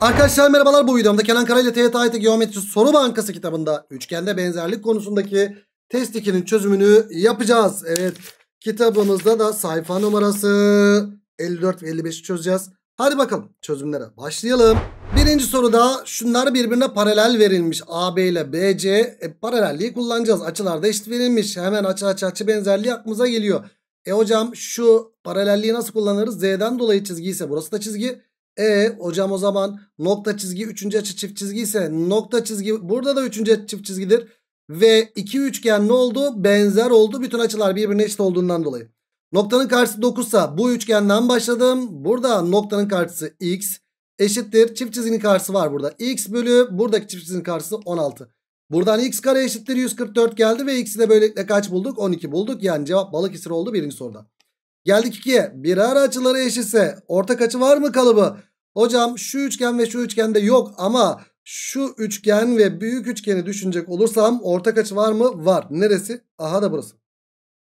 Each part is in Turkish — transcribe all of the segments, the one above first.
Arkadaşlar merhabalar bu videomda Kenan Karayla TYT AYT Geometri Soru Bankası kitabında üçgende benzerlik konusundaki test 2'nin çözümünü yapacağız. Evet kitabımızda da sayfa numarası 54 ve 55'i çözeceğiz. Hadi bakalım çözümlere başlayalım. Birinci soruda şunlar birbirine paralel verilmiş. AB ile BC e, paralelliği kullanacağız. Açılar da eşit verilmiş. Hemen açı açı açı benzerliği aklımıza geliyor. E hocam şu paralelliği nasıl kullanırız? Z'den dolayı çizgi ise burası da çizgi. E hocam o zaman nokta çizgi 3. açı çift çizgi ise nokta çizgi burada da 3. açı çift çizgidir. Ve iki üçgen ne oldu? Benzer oldu. Bütün açılar birbirine eşit olduğundan dolayı. Noktanın karşısı 9 bu üçgenden başladım. Burada noktanın karşısı x eşittir. Çift çizginin karşısı var burada. x bölü buradaki çift çizginin karşısı 16. Buradan x kare eşittir 144 geldi ve x'i de böylelikle kaç bulduk? 12 bulduk. Yani cevap balık isir oldu birinci soruda. Geldik 2'ye. Birer açıları eşitse ortak açı var mı kalıbı? Hocam şu üçgen ve şu üçgende yok ama şu üçgen ve büyük üçgeni düşünecek olursam ortak açı var mı? Var. Neresi? Aha da burası.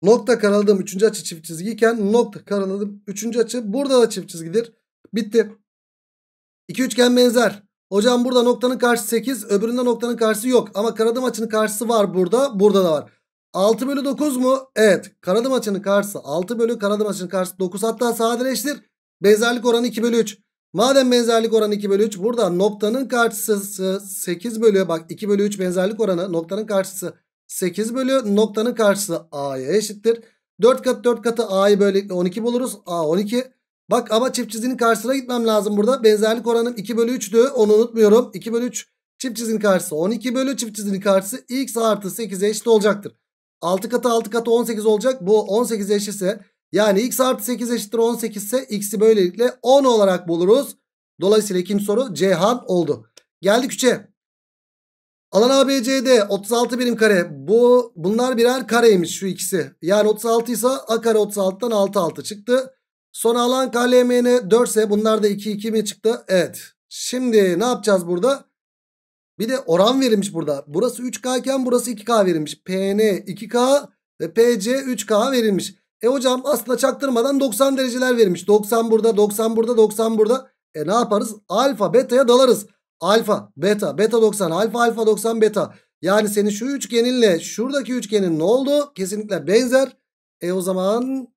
Nokta karaladığım üçüncü açı çift çizgiyken nokta karaladığım üçüncü açı burada da çift çizgidir. Bitti. İki üçgen benzer. Hocam burada noktanın karşı 8 öbüründe noktanın karşısı yok. Ama karadığım açının karşısı var burada. Burada da var. 6 bölü 9 mu? Evet. Karadığım açının karşısı 6 bölü karadığım açının karşısı 9. Hatta sadeleştir. Benzerlik oranı 2 bölü 3. Madem benzerlik oranı 2 bölü 3 burada noktanın karşısı 8 bölü bak 2 bölü 3 benzerlik oranı noktanın karşısı 8 bölü noktanın karşısı a'ya eşittir. 4 kat 4 katı a'yı böylelikle 12 buluruz. a 12. Bak ama çift çizginin karşısına gitmem lazım burada. Benzerlik oranım 2 bölü 3'tü onu unutmuyorum. 2 bölü 3 çift çizginin karşısı 12 bölü çift çizginin karşısı x artı 8'e eşit olacaktır. 6 katı 6 katı 18 olacak. Bu 18 eşitse yani x artı 8 eşittir 18 ise x'i böylelikle 10 olarak buluruz. Dolayısıyla ikinci soru Cihan oldu. Geldik 3'e. Alan ABCD 36 birim kare. Bu bunlar birer kareymiş şu ikisi. Yani 36 ise A kare 36'dan 6 6 çıktı. Sonra alan KLMN 4 ise bunlar da 2 2 mi çıktı? Evet. Şimdi ne yapacağız burada? Bir de oran verilmiş burada. Burası 3K iken burası 2K verilmiş. PN 2K ve PC 3K verilmiş. E hocam aslında çaktırmadan 90 dereceler vermiş. 90 burada, 90 burada, 90 burada. E ne yaparız? Alfa beta'ya dalarız. Alfa, beta, beta 90, alfa, alfa 90, beta. Yani senin şu üçgeninle şuradaki üçgenin ne oldu? Kesinlikle benzer. E o zaman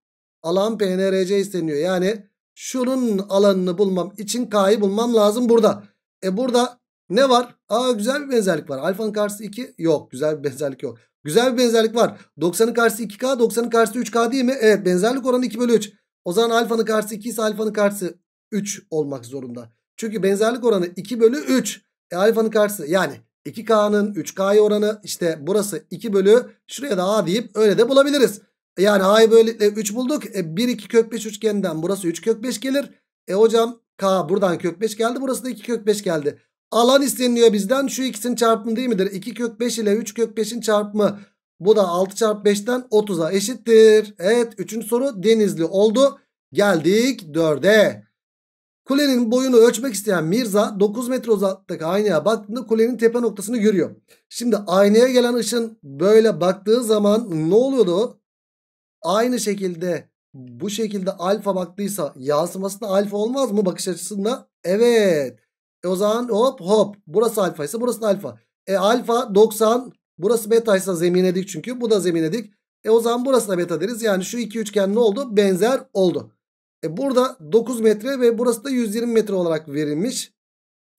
alan PNRC isteniyor. Yani şunun alanını bulmam için K'yı bulmam lazım burada. E burada ne var? Aa güzel bir benzerlik var. Alfanın karşısı 2 yok. Güzel bir benzerlik yok. Güzel bir benzerlik var. 90'ın karşısı 2K 90'ın karşısı 3K değil mi? Evet benzerlik oranı 2 bölü 3. O zaman alfanın karşısı 2 ise alfanın karşısı 3 olmak zorunda. Çünkü benzerlik oranı 2 bölü 3. E alfanın karşısı yani 2K'nın 3K'ya oranı işte burası 2 bölü şuraya da A deyip öyle de bulabiliriz. E, yani A'yı böylelikle 3 bulduk. E 1 2 kök 5 üçgeninden burası 3 kök 5 gelir. E hocam K buradan kök 5 geldi burası da 2 kök 5 geldi. Alan isteniliyor bizden. Şu ikisinin çarpımı değil midir? 2 kök 5 ile 3 kök 5'in çarpımı. Bu da 6 çarpı 5'ten 30'a eşittir. Evet 3. soru Denizli oldu. Geldik 4'e. Kulenin boyunu ölçmek isteyen Mirza 9 metre uzaklıktaki aynaya baktığında kulenin tepe noktasını görüyor. Şimdi aynaya gelen ışın böyle baktığı zaman ne oluyordu? Aynı şekilde bu şekilde alfa baktıysa yansımasında alfa olmaz mı bakış açısında? Evet. E o zaman hop hop. Burası alfa ise burası da alfa. E alfa 90. Burası beta ise zemine dik çünkü. Bu da zemine dik. E o zaman burası da beta deriz. Yani şu iki üçgen ne oldu? Benzer oldu. E burada 9 metre ve burası da 120 metre olarak verilmiş.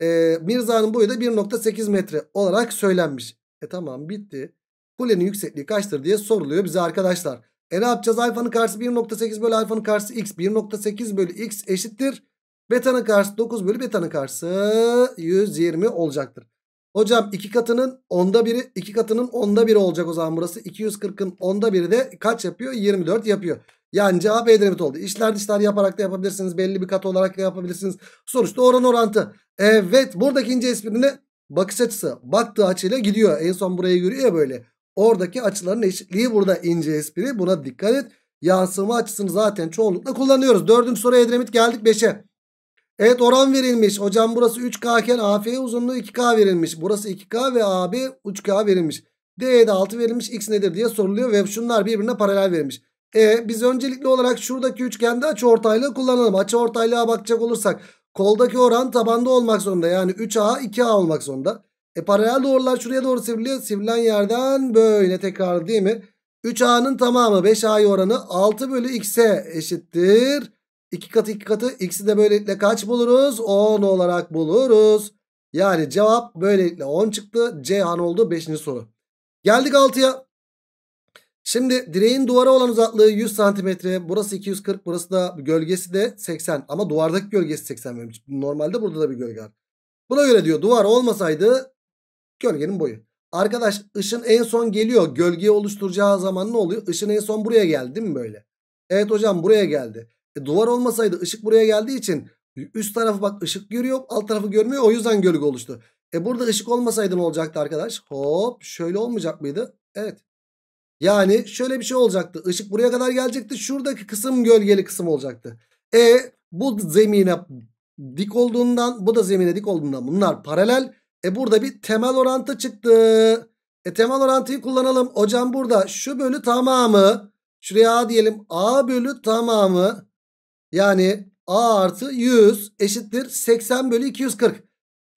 E, Mirza'nın boyu da 1.8 metre olarak söylenmiş. E tamam bitti. Kulenin yüksekliği kaçtır diye soruluyor bize arkadaşlar. E ne yapacağız? Alfanın karşısı 1.8 bölü alfanın karşısı x. 1.8 bölü x eşittir. Beta'nın karşısı 9 bölü beta'nın karşısı 120 olacaktır. Hocam 2 katının onda biri 2 katının onda biri olacak o zaman burası. 240'ın onda biri de kaç yapıyor? 24 yapıyor. Yani cevap Edremit oldu. İşler dışlar yaparak da yapabilirsiniz. Belli bir kat olarak da yapabilirsiniz. Sonuçta oran orantı. Evet buradaki ince esprini bakış açısı baktığı açıyla gidiyor. En son buraya görüyor ya böyle. Oradaki açıların eşitliği burada ince espri. Buna dikkat et. Yansıma açısını zaten çoğunlukla kullanıyoruz. Dördüncü soru Edremit geldik 5'e. Evet oran verilmiş. Hocam burası 3K iken AF uzunluğu 2K verilmiş. Burası 2K ve AB 3K verilmiş. D'ye de 6 verilmiş. X nedir diye soruluyor ve şunlar birbirine paralel verilmiş. E biz öncelikli olarak şuradaki üçgende açı ortaylığı kullanalım. Açı ortaylığa bakacak olursak koldaki oran tabanda olmak zorunda. Yani 3A 2A olmak zorunda. E paralel doğrular şuraya doğru sivriliyor. Sivrilen yerden böyle tekrar değil mi? 3A'nın tamamı 5A'yı oranı 6 bölü X'e eşittir. 2 katı 2 katı x'i de böylelikle kaç buluruz? 10 olarak buluruz. Yani cevap böylelikle 10 çıktı. C han oldu 5. soru. Geldik 6'ya. Şimdi direğin duvara olan uzaklığı 100 santimetre. Burası 240. Burası da gölgesi de 80. Ama duvardaki gölgesi 80 vermiş. Normalde burada da bir gölge var. Buna göre diyor duvar olmasaydı gölgenin boyu. Arkadaş ışın en son geliyor. Gölgeyi oluşturacağı zaman ne oluyor? Işın en son buraya geldi değil mi böyle? Evet hocam buraya geldi. E, duvar olmasaydı ışık buraya geldiği için üst tarafı bak ışık görüyor alt tarafı görmüyor o yüzden gölge oluştu. E burada ışık olmasaydı ne olacaktı arkadaş? Hop şöyle olmayacak mıydı? Evet. Yani şöyle bir şey olacaktı. Işık buraya kadar gelecekti. Şuradaki kısım gölgeli kısım olacaktı. E bu zemine dik olduğundan bu da zemine dik olduğundan bunlar paralel. E burada bir temel orantı çıktı. E temel orantıyı kullanalım. Hocam burada şu bölü tamamı şuraya A diyelim. A bölü tamamı yani A artı 100 eşittir 80 bölü 240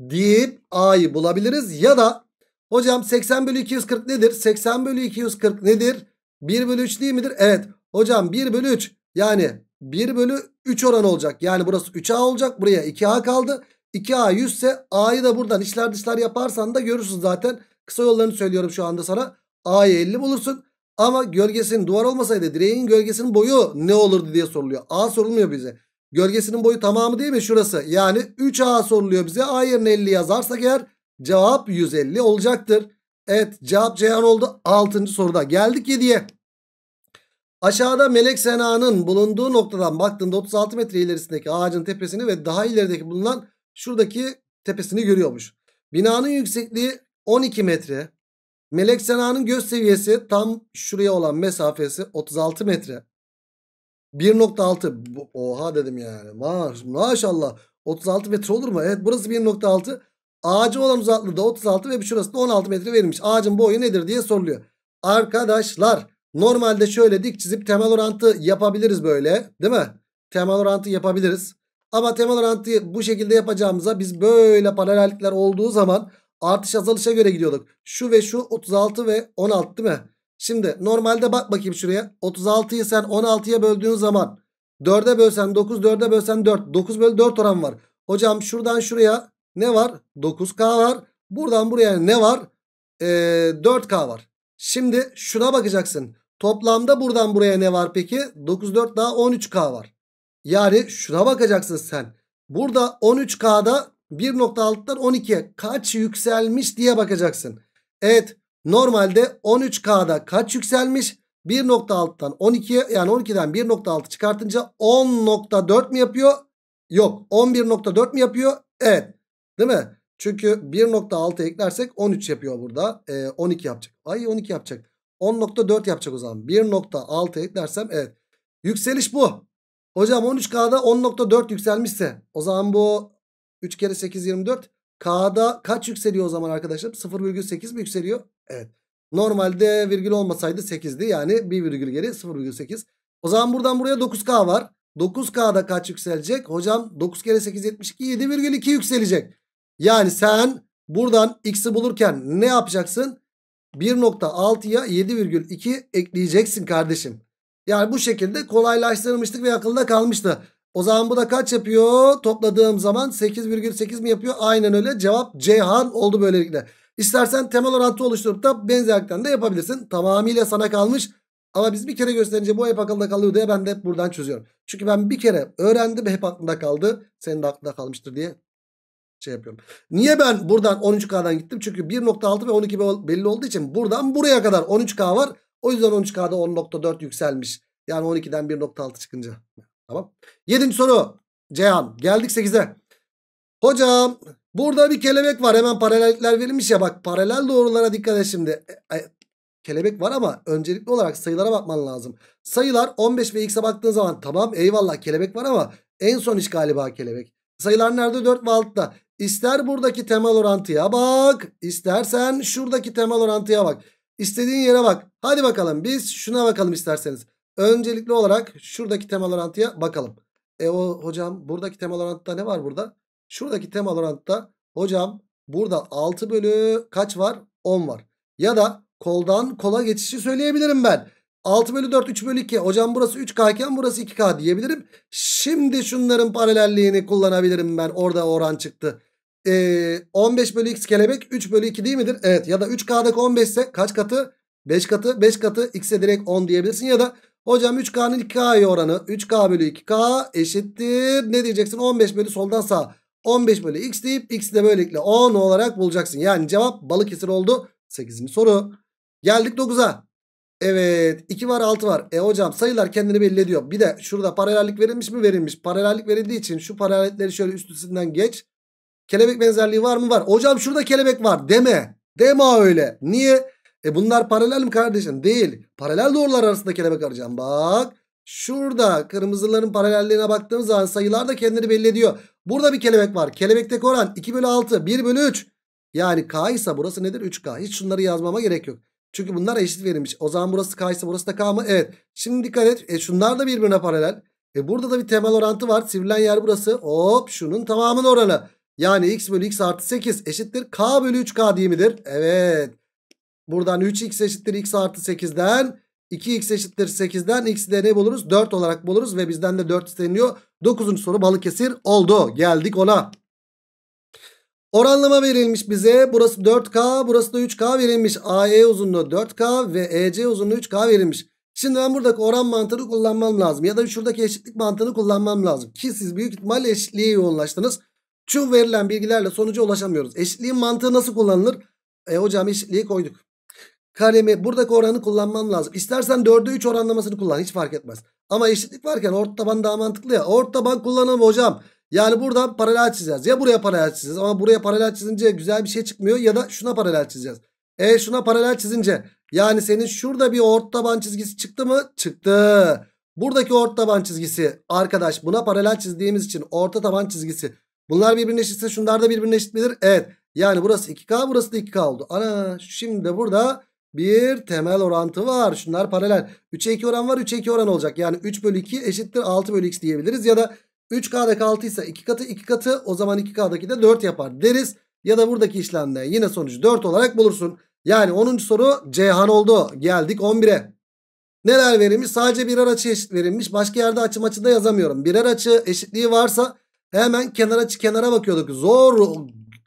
deyip A'yı bulabiliriz. Ya da hocam 80 bölü 240 nedir? 80 bölü 240 nedir? 1 bölü 3 değil midir? Evet hocam 1 bölü 3 yani 1 bölü 3 oran olacak. Yani burası 3A olacak buraya 2A kaldı. 2A 100 ise A'yı da buradan işler dışlar yaparsan da görürsün zaten. Kısa yollarını söylüyorum şu anda sana. A'yı 50 bulursun. Ama gölgesinin duvar olmasaydı direğin gölgesinin boyu ne olurdu diye soruluyor. A sorulmuyor bize. Gölgesinin boyu tamamı değil mi şurası? Yani 3A soruluyor bize. A yerine 50 yazarsak eğer cevap 150 olacaktır. Evet cevap Ceyhan oldu. 6. soruda geldik 7'ye. Aşağıda Melek Sena'nın bulunduğu noktadan baktığında 36 metre ilerisindeki ağacın tepesini ve daha ilerideki bulunan şuradaki tepesini görüyormuş. Binanın yüksekliği 12 metre. Melek Sena'nın göz seviyesi tam şuraya olan mesafesi 36 metre. 1.6 oha dedim yani Ma maşallah 36 metre olur mu? Evet burası 1.6 ağacı olan uzaklığı da 36 ve şurası da 16 metre verilmiş. Ağacın boyu nedir diye soruluyor. Arkadaşlar normalde şöyle dik çizip temel orantı yapabiliriz böyle değil mi? Temel orantı yapabiliriz. Ama temel orantıyı bu şekilde yapacağımıza biz böyle paralellikler olduğu zaman artış azalışa göre gidiyorduk. Şu ve şu 36 ve 16 değil mi? Şimdi normalde bak bakayım şuraya. 36'yı sen 16'ya böldüğün zaman 4'e bölsen 9, 4'e bölsen 4. 9 bölü 4 oran var. Hocam şuradan şuraya ne var? 9K var. Buradan buraya ne var? Ee, 4K var. Şimdi şuna bakacaksın. Toplamda buradan buraya ne var peki? 9, 4 daha 13K var. Yani şuna bakacaksın sen. Burada 13K'da 1.6'dan 12'ye kaç yükselmiş diye bakacaksın. Evet normalde 13K'da kaç yükselmiş? 1.6'dan 12'ye yani 12'den 1.6 çıkartınca 10.4 mi yapıyor? Yok 11.4 mi yapıyor? Evet değil mi? Çünkü 1.6 eklersek 13 yapıyor burada. E, ee, 12 yapacak. Ay 12 yapacak. 10.4 yapacak o zaman. 1.6 eklersem evet. Yükseliş bu. Hocam 13K'da 10.4 yükselmişse o zaman bu 3 kere 8 24. K'da kaç yükseliyor o zaman arkadaşlar? 0,8 mi yükseliyor? Evet. Normalde virgül olmasaydı 8'di. Yani 1 virgül geri 0,8. O zaman buradan buraya 9K var. 9K'da kaç yükselecek? Hocam 9 kere 8 72 7,2 yükselecek. Yani sen buradan x'i bulurken ne yapacaksın? 1.6'ya 7,2 ekleyeceksin kardeşim. Yani bu şekilde kolaylaştırmıştık ve akılda kalmıştı. O zaman bu da kaç yapıyor? Topladığım zaman 8,8 mi yapıyor? Aynen öyle. Cevap Ceyhan oldu böylelikle. İstersen temel orantı oluşturup da benzerlikten de yapabilirsin. Tamamıyla sana kalmış. Ama biz bir kere gösterince bu hep akılda kalıyor diye ben de hep buradan çözüyorum. Çünkü ben bir kere öğrendim hep aklımda kaldı. Senin de aklında kalmıştır diye şey yapıyorum. Niye ben buradan 13K'dan gittim? Çünkü 1.6 ve 12 belli olduğu için buradan buraya kadar 13K var. O yüzden 13K'da 10.4 yükselmiş. Yani 12'den 1.6 çıkınca. Tamam. Yedinci soru. Ceyhan geldik sekize Hocam burada bir kelebek var. Hemen paralellikler verilmiş ya. Bak paralel doğrulara dikkat et şimdi. E, e, kelebek var ama öncelikli olarak sayılara bakman lazım. Sayılar 15 ve x'e baktığın zaman tamam eyvallah kelebek var ama en son iş galiba kelebek. Sayılar nerede? 4 ve 6'da. İster buradaki temel orantıya bak. istersen şuradaki temel orantıya bak. İstediğin yere bak. Hadi bakalım biz şuna bakalım isterseniz. Öncelikli olarak şuradaki temalarantya bakalım. E o hocam buradaki temalorantta ne var burada? Şuradaki temalorantta hocam burada 6 bölü kaç var? 10 var. Ya da koldan kola geçişi söyleyebilirim ben. 6 bölü 4 3 bölü 2. Hocam burası 3K iken burası 2K diyebilirim. Şimdi şunların paralelliğini kullanabilirim ben. Orada oran çıktı. Ee, 15 bölü x kelebek 3 bölü 2 değil midir? Evet ya da 3K'daki 15 ise kaç katı? 5 katı 5 katı x'e direkt 10 diyebilirsin ya da Hocam 3K'nın 2 k oranı 3K bölü 2K eşittir. Ne diyeceksin? 15 bölü soldan sağ 15 bölü x deyip x'i de böylelikle 10 olarak bulacaksın. Yani cevap balık esir oldu. 8. soru. Geldik 9'a. Evet 2 var 6 var. E hocam sayılar kendini belli ediyor. Bir de şurada paralellik verilmiş mi verilmiş. Paralellik verildiği için şu paralellikleri şöyle üst üstünden geç. Kelebek benzerliği var mı var. Hocam şurada kelebek var deme. Deme öyle. Niye? E bunlar paralel mi kardeşim? Değil. Paralel doğrular arasında kelebek arayacağım. Bak şurada kırmızıların paralelliğine baktığımız zaman sayılar da kendini belli ediyor. Burada bir kelebek var. Kelebekteki oran 2 bölü 6 1 bölü 3. Yani k ise burası nedir? 3k. Hiç şunları yazmama gerek yok. Çünkü bunlar eşit verilmiş. O zaman burası k ise burası da k mı? Evet. Şimdi dikkat et. E şunlar da birbirine paralel. E burada da bir temel orantı var. Sivrilen yer burası. Hop şunun tamamının oranı. Yani x bölü x artı 8 eşittir. k bölü 3k değil midir? Evet. Buradan 3x eşittir x artı 8'den 2x eşittir 8'den x'i de ne buluruz? 4 olarak buluruz ve bizden de 4 isteniyor. 9. soru Balıkesir oldu. Geldik ona. Oranlama verilmiş bize. Burası 4K, burası da 3K verilmiş. AE uzunluğu 4K ve EC uzunluğu 3K verilmiş. Şimdi ben buradaki oran mantığını kullanmam lazım. Ya da şuradaki eşitlik mantığını kullanmam lazım. Ki siz büyük ihtimalle eşitliğe yoğunlaştınız. Şu verilen bilgilerle sonuca ulaşamıyoruz. Eşitliğin mantığı nasıl kullanılır? E hocam eşitliği koyduk karemi buradaki oranı kullanmam lazım. İstersen 4'e 3 oranlamasını kullan hiç fark etmez. Ama eşitlik varken ort taban daha mantıklı ya. Ort taban kullanalım hocam. Yani buradan paralel çizeceğiz. Ya buraya paralel çizeceğiz ama buraya paralel çizince güzel bir şey çıkmıyor. Ya da şuna paralel çizeceğiz. E şuna paralel çizince yani senin şurada bir ort taban çizgisi çıktı mı? Çıktı. Buradaki ort taban çizgisi arkadaş buna paralel çizdiğimiz için orta taban çizgisi. Bunlar birbirine eşitse şunlar da birbirine eşit midir? Evet. Yani burası 2K burası da 2K oldu. Ana şimdi burada bir temel orantı var. Şunlar paralel. 3'e 2 oran var. 3'e 2 oran olacak. Yani 3 bölü 2 eşittir 6 bölü x diyebiliriz. Ya da 3K'daki 6 ise 2 katı 2 katı o zaman 2K'daki de 4 yapar deriz. Ya da buradaki işlemde yine sonucu 4 olarak bulursun. Yani 10. soru Ceyhan oldu. Geldik 11'e. Neler verilmiş? Sadece birer açı eşit verilmiş. Başka yerde açım da yazamıyorum. Birer açı eşitliği varsa hemen kenar açı kenara bakıyorduk. Zor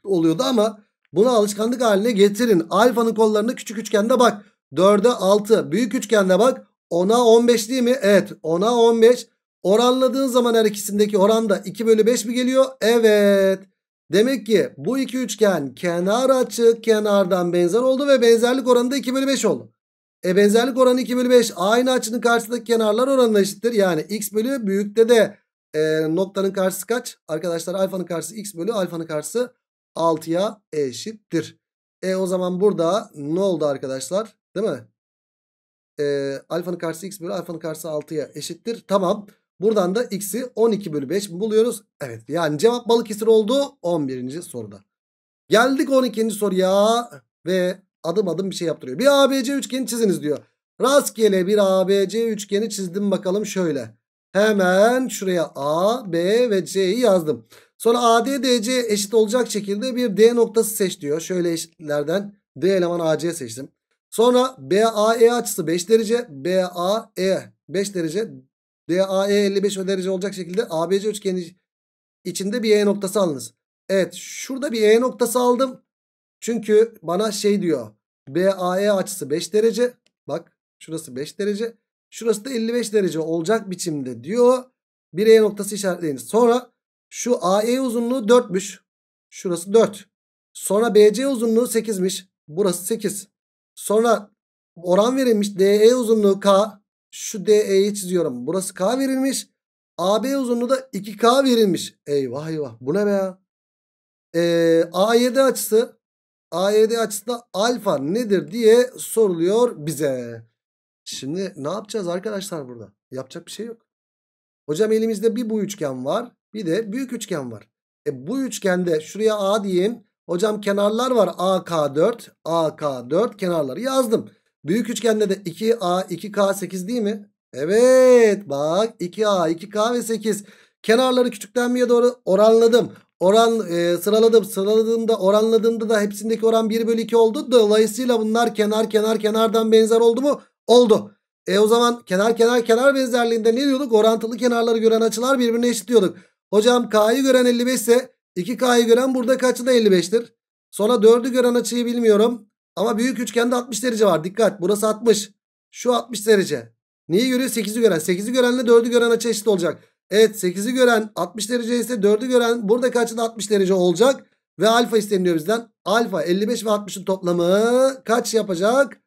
oluyordu ama bunu alışkanlık haline getirin. Alfanın kollarını küçük üçgende bak. 4'e 6. Büyük üçgende bak. 10'a 15 değil mi? Evet. 10'a 15. Oranladığın zaman her ikisindeki oran da 2 bölü 5 mi geliyor? Evet. Demek ki bu iki üçgen kenar açı kenardan benzer oldu ve benzerlik oranı da 2 bölü 5 oldu. E benzerlik oranı 2 bölü 5 aynı açının karşısındaki kenarlar oranına eşittir. Yani x bölü büyükte de e, noktanın karşısı kaç? Arkadaşlar alfanın karşısı x bölü alfanın karşısı 6'ya eşittir. E o zaman burada ne oldu arkadaşlar? Değil mi? E, alfanın karşısı x bölü alfanın karşısı 6'ya eşittir. Tamam. Buradan da x'i 12 bölü 5 buluyoruz. Evet yani cevap balık Balıkesir oldu 11. soruda. Geldik 12. soruya ve adım adım bir şey yaptırıyor. Bir ABC üçgeni çiziniz diyor. Rastgele bir ABC üçgeni çizdim bakalım şöyle. Hemen şuraya A, B ve C'yi yazdım. Sonra ADDC eşit olacak şekilde bir D noktası seç diyor. Şöyle eşitlerden D eleman AC seçtim. Sonra BAE açısı 5 derece. BAE 5 derece. DAE 55 derece olacak şekilde ABC üçgeni içinde bir E noktası alınız. Evet şurada bir E noktası aldım. Çünkü bana şey diyor. BAE açısı 5 derece. Bak şurası 5 derece. Şurası da 55 derece olacak biçimde diyor. Bir E noktası işaretleyiniz. Sonra şu AE uzunluğu 4'müş. Şurası 4. Sonra BC uzunluğu 8'miş. Burası 8. Sonra oran verilmiş. DE uzunluğu K. Şu DE'yi çiziyorum. Burası K verilmiş. AB uzunluğu da 2K verilmiş. Eyvah eyvah. Bu ne be ya? Ee, AYD açısı AYD açısı da alfa nedir diye soruluyor bize. Şimdi ne yapacağız arkadaşlar burada? Yapacak bir şey yok. Hocam elimizde bir bu üçgen var. Bir de büyük üçgen var. E bu üçgende şuraya A diyeyim. Hocam kenarlar var. AK4, AK4 kenarları yazdım. Büyük üçgende de 2A, 2K, 8 değil mi? Evet bak 2A, 2K ve 8. Kenarları küçüklenmeye doğru oranladım. Oran e, sıraladım. Sıraladığımda oranladığımda da hepsindeki oran 1 bölü 2 oldu. Dolayısıyla bunlar kenar kenar kenardan benzer oldu mu? Oldu. E o zaman kenar kenar kenar benzerliğinde ne diyorduk? Orantılı kenarları gören açılar birbirine eşit diyorduk. Hocam K'yı gören 55 ise 2K'yı gören burada kaçı da 55'tir. Sonra 4'ü gören açıyı bilmiyorum. Ama büyük üçgende 60 derece var. Dikkat burası 60. Şu 60 derece. Neyi görüyor? 8'i gören. 8'i görenle 4'ü gören açı eşit olacak. Evet 8'i gören 60 derece ise 4'ü gören burada kaçı da 60 derece olacak. Ve alfa isteniyor bizden. Alfa 55 ve 60'ın toplamı kaç yapacak?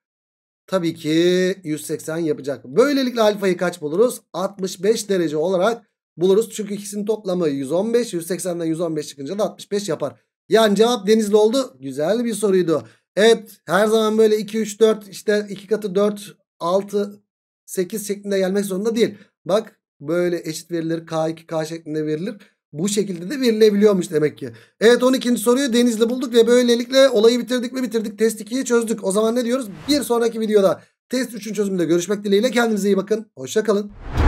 Tabii ki 180 yapacak. Böylelikle alfayı kaç buluruz? 65 derece olarak buluruz. Çünkü ikisinin toplamı 115. 180'den 115 çıkınca da 65 yapar. Yani cevap Denizli oldu. Güzel bir soruydu. Evet her zaman böyle 2, 3, 4 işte 2 katı 4, 6, 8 şeklinde gelmek zorunda değil. Bak böyle eşit verilir K2, K şeklinde verilir. Bu şekilde de verilebiliyormuş demek ki. Evet 12. soruyu Denizli bulduk ve böylelikle olayı bitirdik mi bitirdik. Test 2'yi çözdük. O zaman ne diyoruz? Bir sonraki videoda test 3'ün çözümünde görüşmek dileğiyle. Kendinize iyi bakın. Hoşçakalın.